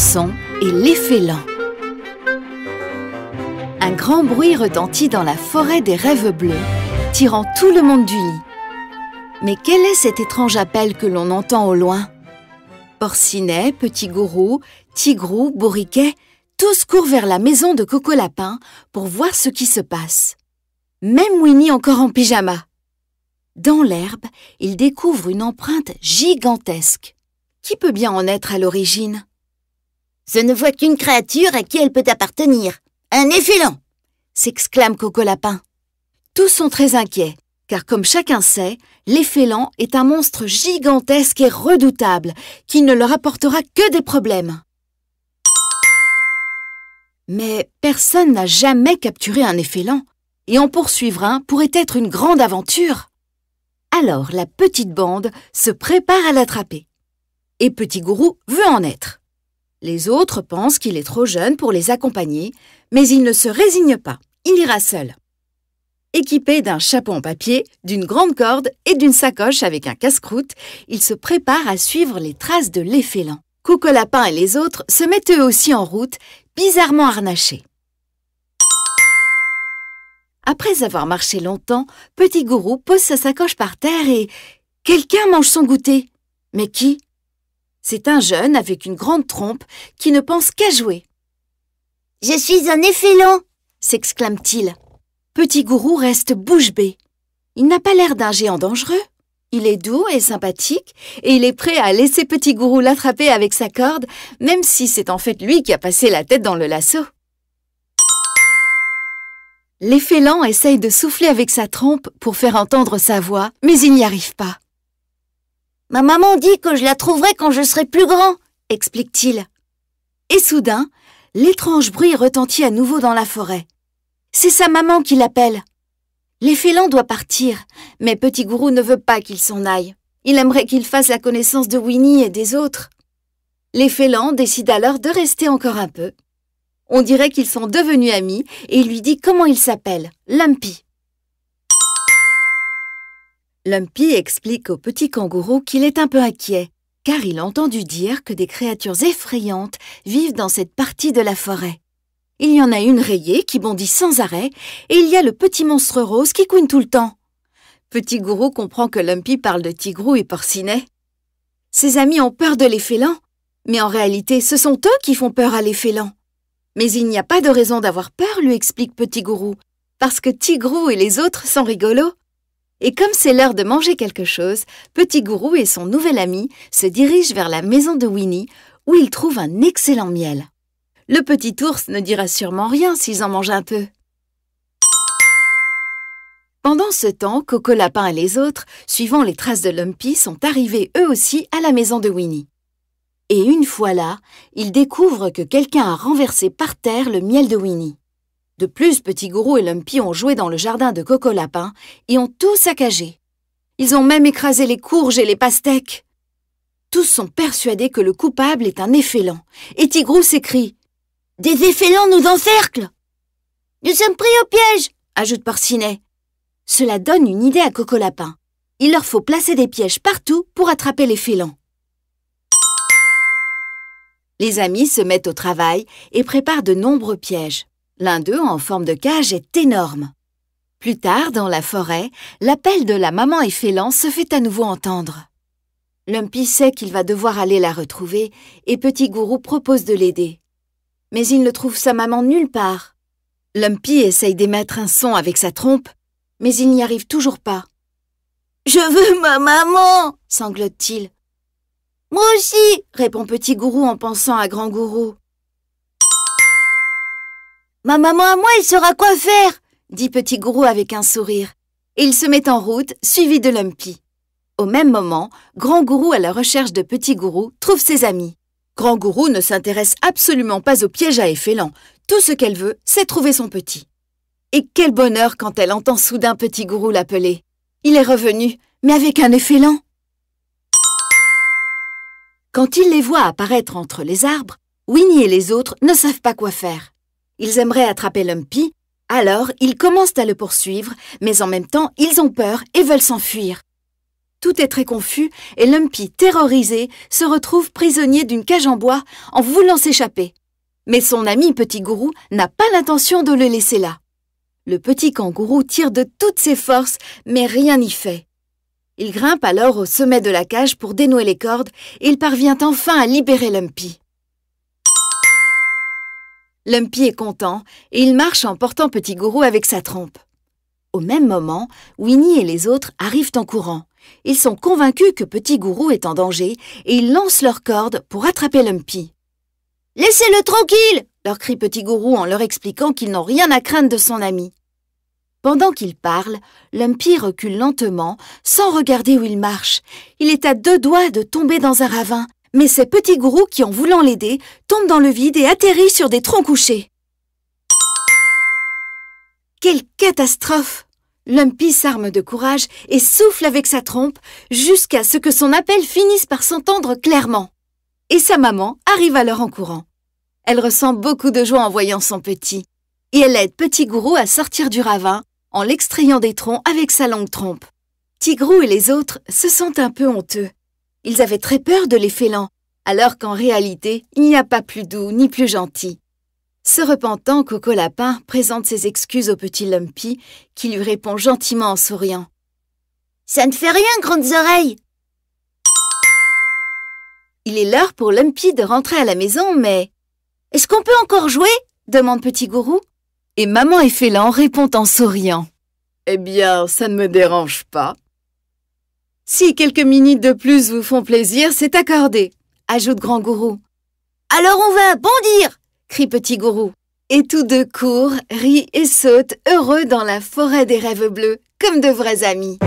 son et l'effet lent. Un grand bruit retentit dans la forêt des rêves bleus, tirant tout le monde du lit. Mais quel est cet étrange appel que l'on entend au loin Porcinet, Petit Gourou, Tigrou, Bourriquet, tous courent vers la maison de Coco Lapin pour voir ce qui se passe. Même Winnie encore en pyjama. Dans l'herbe, il découvre une empreinte gigantesque. Qui peut bien en être à l'origine je ne vois qu'une créature à qui elle peut appartenir. Un effélant s'exclame Coco Lapin. Tous sont très inquiets, car comme chacun sait, l'effélant est un monstre gigantesque et redoutable qui ne leur apportera que des problèmes. Mais personne n'a jamais capturé un effélant, et en poursuivre un pourrait être une grande aventure. Alors la petite bande se prépare à l'attraper. Et Petit Gourou veut en être. Les autres pensent qu'il est trop jeune pour les accompagner, mais il ne se résigne pas, il ira seul. Équipé d'un chapeau en papier, d'une grande corde et d'une sacoche avec un casse-croûte, il se prépare à suivre les traces de Coco Lapin et les autres se mettent eux aussi en route, bizarrement harnachés. Après avoir marché longtemps, Petit Gourou pose sa sacoche par terre et... Quelqu'un mange son goûter Mais qui c'est un jeune avec une grande trompe qui ne pense qu'à jouer. Je suis un éphélon s'exclame-t-il. Petit gourou reste bouche bée. Il n'a pas l'air d'un géant dangereux. Il est doux et sympathique, et il est prêt à laisser Petit Gourou l'attraper avec sa corde, même si c'est en fait lui qui a passé la tête dans le lasso. L'effélant essaye de souffler avec sa trompe pour faire entendre sa voix, mais il n'y arrive pas. Ma maman dit que je la trouverai quand je serai plus grand, explique-t-il. Et soudain, l'étrange bruit retentit à nouveau dans la forêt. C'est sa maman qui l'appelle. L'effélan doit partir, mais Petit Gourou ne veut pas qu'il s'en aille. Il aimerait qu'il fasse la connaissance de Winnie et des autres. les félins décide alors de rester encore un peu. On dirait qu'ils sont devenus amis et lui dit comment il s'appelle, Lumpy. Lumpy explique au petit kangourou qu'il est un peu inquiet, car il a entendu dire que des créatures effrayantes vivent dans cette partie de la forêt. Il y en a une rayée qui bondit sans arrêt, et il y a le petit monstre rose qui couine tout le temps. Petit Gourou comprend que Lumpy parle de Tigrou et Porcinet. Ses amis ont peur de l'effélant, mais en réalité, ce sont eux qui font peur à félins. Mais il n'y a pas de raison d'avoir peur, lui explique Petit Gourou, parce que Tigrou et les autres sont rigolos. Et comme c'est l'heure de manger quelque chose, Petit Gourou et son nouvel ami se dirigent vers la maison de Winnie, où ils trouvent un excellent miel. Le petit ours ne dira sûrement rien s'ils en mangent un peu. Pendant ce temps, Coco Lapin et les autres, suivant les traces de Lumpy, sont arrivés eux aussi à la maison de Winnie. Et une fois là, ils découvrent que quelqu'un a renversé par terre le miel de Winnie. De plus, Petit Gourou et Lumpy ont joué dans le jardin de Coco Lapin et ont tout saccagé. Ils ont même écrasé les courges et les pastèques. Tous sont persuadés que le coupable est un effélant, et Tigrou s'écrie « Des effélants nous encerclent !»« Nous sommes pris au piège !» ajoute Porcinet. Cela donne une idée à Coco Lapin. Il leur faut placer des pièges partout pour attraper les félans. Les amis se mettent au travail et préparent de nombreux pièges. L'un d'eux, en forme de cage, est énorme. Plus tard, dans la forêt, l'appel de la maman félan se fait à nouveau entendre. Lumpy sait qu'il va devoir aller la retrouver et Petit Gourou propose de l'aider. Mais il ne trouve sa maman nulle part. Lumpy essaye d'émettre un son avec sa trompe, mais il n'y arrive toujours pas. Je veux ma maman sanglote-t-il. Moi aussi répond Petit Gourou en pensant à Grand Gourou. Ma maman à moi, il saura quoi faire dit Petit Gourou avec un sourire. Et il se met en route, suivi de Lumpy. Au même moment, Grand Gourou à la recherche de Petit Gourou trouve ses amis. Grand Gourou ne s'intéresse absolument pas au piège à effélants. Tout ce qu'elle veut, c'est trouver son petit. Et quel bonheur quand elle entend soudain Petit Gourou l'appeler. Il est revenu, mais avec un effélant. Quand il les voit apparaître entre les arbres, Winnie et les autres ne savent pas quoi faire. Ils aimeraient attraper Lumpy, alors ils commencent à le poursuivre, mais en même temps ils ont peur et veulent s'enfuir. Tout est très confus et Lumpy, terrorisé, se retrouve prisonnier d'une cage en bois en voulant s'échapper. Mais son ami Petit Gourou n'a pas l'intention de le laisser là. Le petit kangourou tire de toutes ses forces, mais rien n'y fait. Il grimpe alors au sommet de la cage pour dénouer les cordes et il parvient enfin à libérer Lumpy. Lumpy est content et il marche en portant Petit Gourou avec sa trompe. Au même moment, Winnie et les autres arrivent en courant. Ils sont convaincus que Petit Gourou est en danger et ils lancent leurs cordes pour attraper Lumpy. Laissez-le tranquille leur crie Petit Gourou en leur expliquant qu'ils n'ont rien à craindre de son ami. Pendant qu'ils parlent, Lumpy recule lentement, sans regarder où il marche. Il est à deux doigts de tomber dans un ravin mais ces petits Gourou qui, en voulant l'aider, tombe dans le vide et atterrit sur des troncs couchés. Quelle catastrophe Lumpy s'arme de courage et souffle avec sa trompe jusqu'à ce que son appel finisse par s'entendre clairement. Et sa maman arrive alors en courant. Elle ressent beaucoup de joie en voyant son petit. Et elle aide Petit Gourou à sortir du ravin en l'extrayant des troncs avec sa longue trompe. Tigrou et les autres se sentent un peu honteux. Ils avaient très peur de les alors qu'en réalité, il n'y a pas plus doux ni plus gentil. Se repentant, Coco Lapin présente ses excuses au petit Lumpy, qui lui répond gentiment en souriant. Ça ne fait rien, grandes oreilles Il est l'heure pour Lumpy de rentrer à la maison, mais... Est-ce qu'on peut encore jouer demande Petit Gourou. Et Maman et répond répondent en souriant. Eh bien, ça ne me dérange pas. Si quelques minutes de plus vous font plaisir, c'est accordé, ajoute Grand Gourou. Alors on va bondir crie Petit Gourou. Et tous deux courent, rient et sautent, heureux dans la forêt des rêves bleus, comme de vrais amis.